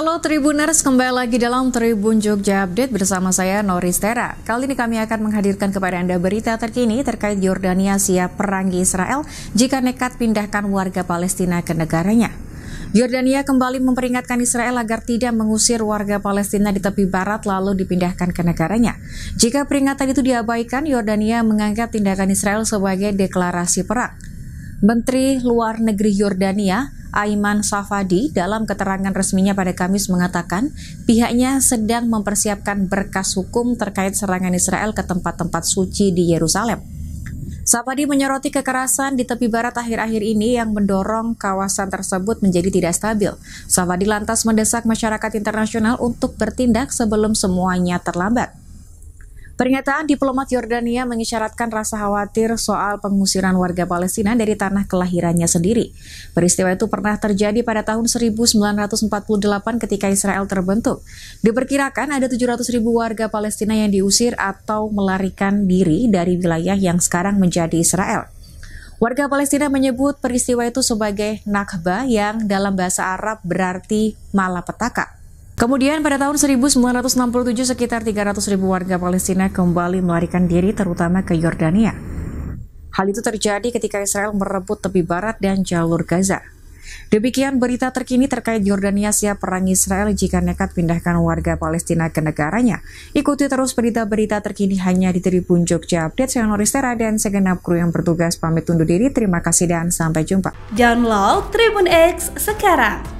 Halo Tribuners, kembali lagi dalam Tribun Jogja Update bersama saya Noris Tera. Kali ini kami akan menghadirkan kepada Anda berita terkini terkait Yordania siap perangi Israel jika nekat pindahkan warga Palestina ke negaranya. Yordania kembali memperingatkan Israel agar tidak mengusir warga Palestina di tepi barat lalu dipindahkan ke negaranya. Jika peringatan itu diabaikan, Yordania menganggap tindakan Israel sebagai deklarasi perang. Menteri Luar Negeri Yordania, Aiman Safadi dalam keterangan resminya pada Kamis mengatakan pihaknya sedang mempersiapkan berkas hukum terkait serangan Israel ke tempat-tempat suci di Yerusalem. Safadi menyoroti kekerasan di tepi barat akhir-akhir ini yang mendorong kawasan tersebut menjadi tidak stabil. Safadi lantas mendesak masyarakat internasional untuk bertindak sebelum semuanya terlambat. Pernyataan diplomat Yordania mengisyaratkan rasa khawatir soal pengusiran warga Palestina dari tanah kelahirannya sendiri. Peristiwa itu pernah terjadi pada tahun 1948 ketika Israel terbentuk. Diperkirakan ada 700 ribu warga Palestina yang diusir atau melarikan diri dari wilayah yang sekarang menjadi Israel. Warga Palestina menyebut peristiwa itu sebagai Nakba yang dalam bahasa Arab berarti malapetaka. Kemudian pada tahun 1967 sekitar 300 warga Palestina kembali melarikan diri terutama ke Yordania. Hal itu terjadi ketika Israel merebut tepi barat dan jalur Gaza. Demikian berita terkini terkait Yordania siap perang Israel jika nekat pindahkan warga Palestina ke negaranya. Ikuti terus berita-berita terkini hanya di Tribun Jogja Update. Saya Noristera dan segenap kru yang bertugas pamit undur diri. Terima kasih dan sampai jumpa. Download Tribun X sekarang